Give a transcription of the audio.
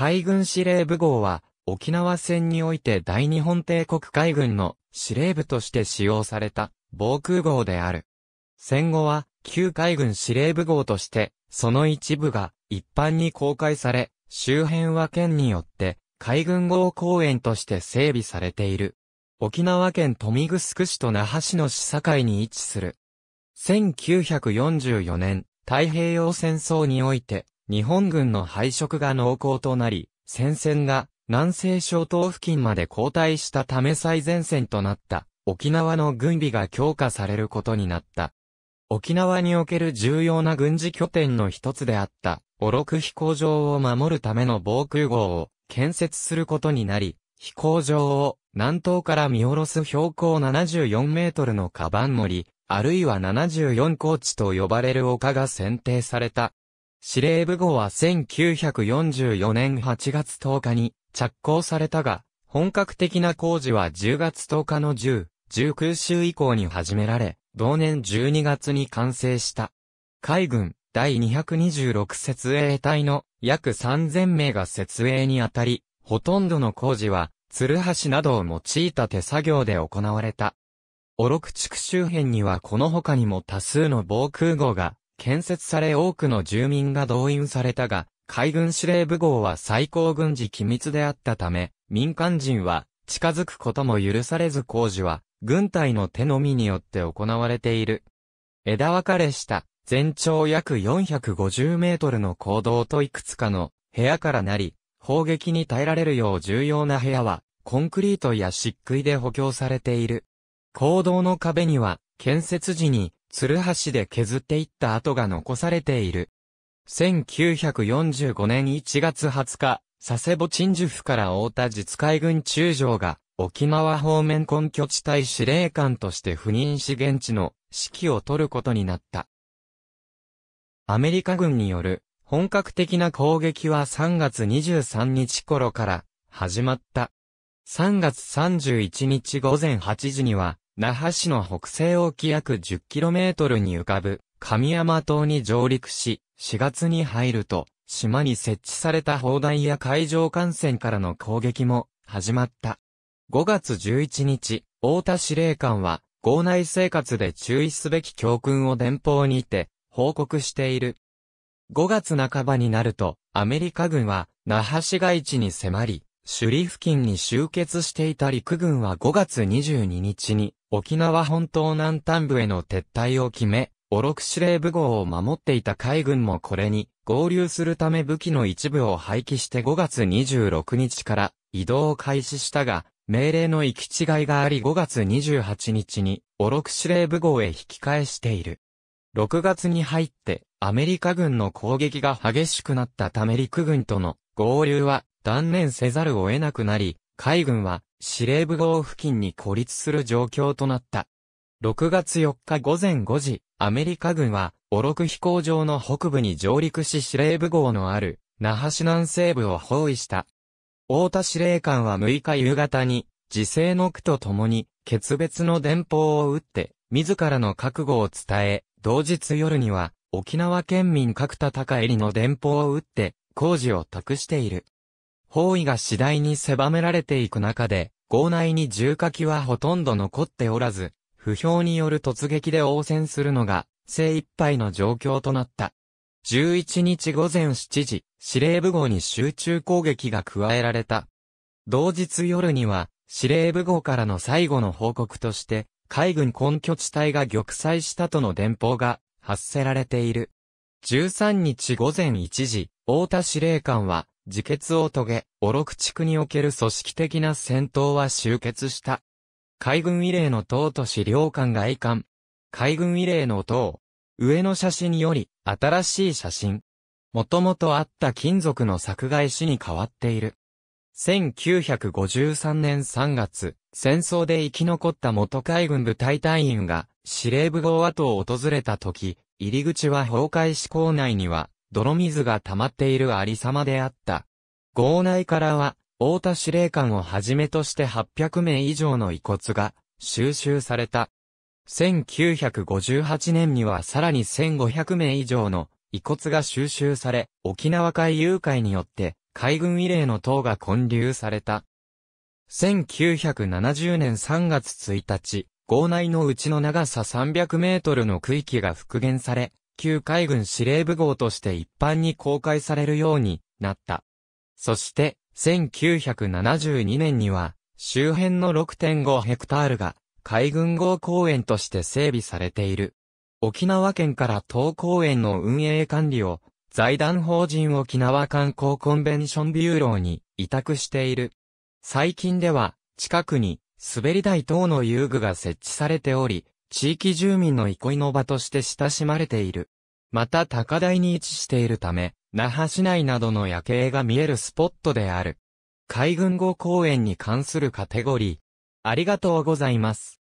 海軍司令部号は、沖縄戦において大日本帝国海軍の司令部として使用された防空号である。戦後は旧海軍司令部号として、その一部が一般に公開され、周辺は県によって海軍号公園として整備されている。沖縄県富城市と那覇市の市境に位置する。1944年、太平洋戦争において、日本軍の敗色が濃厚となり、戦線が南西諸島付近まで後退したため最前線となった沖縄の軍備が強化されることになった。沖縄における重要な軍事拠点の一つであった、オロク飛行場を守るための防空壕を建設することになり、飛行場を南東から見下ろす標高74メートルのカバン森、あるいは74高地と呼ばれる丘が選定された。司令部号は1944年8月10日に着工されたが、本格的な工事は10月10日の10、19週以降に始められ、同年12月に完成した。海軍第226設営隊の約3000名が設営にあたり、ほとんどの工事は、鶴橋などを用いた手作業で行われた。オロク地区周辺にはこの他にも多数の防空壕が建設され多くの住民が動員されたが、海軍司令部号は最高軍事機密であったため、民間人は近づくことも許されず工事は、軍隊の手のみによって行われている。枝分かれした全長約450メートルの坑道といくつかの部屋からなり、砲撃に耐えられるよう重要な部屋は、コンクリートや漆喰で補強されている。坑道の壁には、建設時にツルハシで削っていった跡が残されている。1945年1月20日、佐世保鎮守府から大田実海軍中将が、沖縄方面根拠地帯司令官として赴任し現地の指揮を取ることになった。アメリカ軍による本格的な攻撃は3月23日頃から始まった。3月31日午前8時には那覇市の北西沖約 10km に浮かぶ神山島に上陸し、4月に入ると、島に設置された砲台や海上艦船からの攻撃も始まった。5月11日、大田司令官は、校内生活で注意すべき教訓を電報にて、報告している。5月半ばになると、アメリカ軍は、那覇市街地に迫り、首里付近に集結していた陸軍は5月22日に沖縄本島南端部への撤退を決め、オロク司令部号を守っていた海軍もこれに合流するため武器の一部を廃棄して5月26日から移動を開始したが、命令の行き違いがあり5月28日にオロク司令部号へ引き返している。6月に入ってアメリカ軍の攻撃が激しくなったため陸軍との合流は断念せざるを得なくなり、海軍は司令部号付近に孤立する状況となった。6月4日午前5時、アメリカ軍は、オロク飛行場の北部に上陸し司令部号のある、那覇市南西部を包囲した。大田司令官は6日夕方に、自制の区と共に、決別の電報を打って、自らの覚悟を伝え、同日夜には、沖縄県民角田高襟の電報を打って、工事を託している。包囲が次第に狭められていく中で、号内に重火器はほとんど残っておらず、不評による突撃で応戦するのが、精一杯の状況となった。11日午前7時、司令部号に集中攻撃が加えられた。同日夜には、司令部号からの最後の報告として、海軍根拠地帯が玉砕したとの電報が発せられている。13日午前1時、大田司令官は、自決を遂げ、オロク地区における組織的な戦闘は終結した。海軍慰霊の塔と資料館外観。海軍慰霊の塔。上の写真より、新しい写真。もともとあった金属の作害紙に変わっている。1953年3月、戦争で生き残った元海軍部隊隊員が司令部号跡を訪れた時、入り口は崩壊し校内には泥水が溜まっているありさまであった。号内からは、大田司令官をはじめとして800名以上の遺骨が収集された。1958年にはさらに1500名以上の遺骨が収集され、沖縄海誘会によって海軍慰霊の塔が建立された。1970年3月1日、号内のうちの長さ300メートルの区域が復元され、級海軍司令部号として一般に公開されるようになった。そして、1972年には、周辺の6.5ヘクタールが海軍号公園として整備されている。沖縄県から当公園の運営管理を財団法人沖縄観光コンベンションビューローに委託している。最近では近くに滑り台等の遊具が設置されており、地域住民の憩いの場として親しまれている。また高台に位置しているため、那覇市内などの夜景が見えるスポットである。海軍号公園に関するカテゴリー。ありがとうございます。